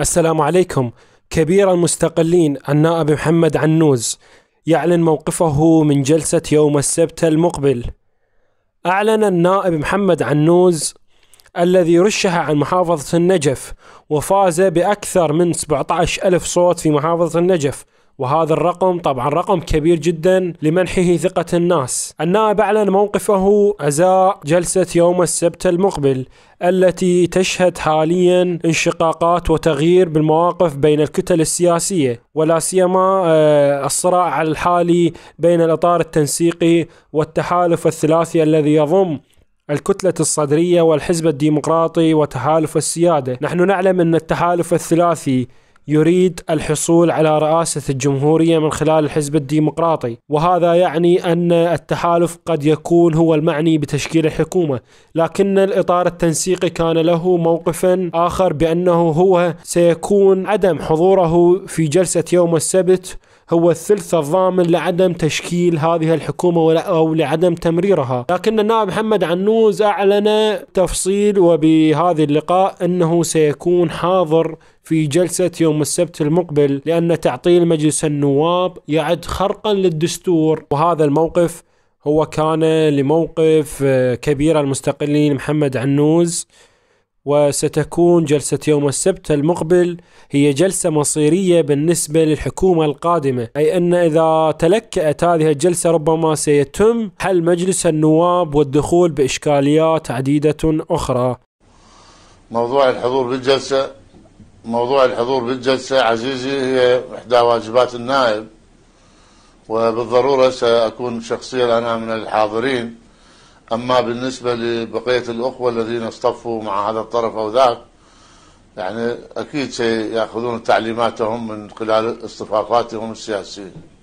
السلام عليكم كبير المستقلين النائب محمد عنوز يعلن موقفه من جلسة يوم السبت المقبل أعلن النائب محمد عنوز الذي رشح عن محافظة النجف وفاز بأكثر من 17 ألف صوت في محافظة النجف وهذا الرقم طبعا رقم كبير جدا لمنحه ثقة الناس النائب أعلن موقفه أزاء جلسة يوم السبت المقبل التي تشهد حاليا انشقاقات وتغيير بالمواقف بين الكتل السياسية ولا سيما آه، الصراع الحالي بين الإطار التنسيقي والتحالف الثلاثي الذي يضم الكتلة الصدرية والحزب الديمقراطي وتحالف السيادة نحن نعلم أن التحالف الثلاثي يريد الحصول على رئاسة الجمهورية من خلال الحزب الديمقراطي وهذا يعني أن التحالف قد يكون هو المعني بتشكيل الحكومة لكن الإطار التنسيقي كان له موقفا آخر بأنه هو سيكون عدم حضوره في جلسة يوم السبت هو الثلث الضامن لعدم تشكيل هذه الحكومة أو لعدم تمريرها لكن النائب محمد عنوز أعلن تفصيل وبهذا اللقاء أنه سيكون حاضر في جلسة يوم السبت المقبل لأن تعطيل مجلس النواب يعد خرقا للدستور وهذا الموقف هو كان لموقف آه، كبير المستقلين محمد عنوز وستكون جلسة يوم السبت المقبل هي جلسة مصيرية بالنسبة للحكومة القادمة أي أن إذا تلكأت هذه الجلسة ربما سيتم حل مجلس النواب والدخول بإشكاليات عديدة أخرى موضوع الحضور بالجلسة موضوع الحضور بالجلسة عزيزي هي إحدى واجبات النائب وبالضرورة سأكون شخصيا أنا من الحاضرين أما بالنسبة لبقية الأخوة الذين اصطفوا مع هذا الطرف أو ذاك يعني أكيد سيأخذون تعليماتهم من خلال اصطفافاتهم السياسية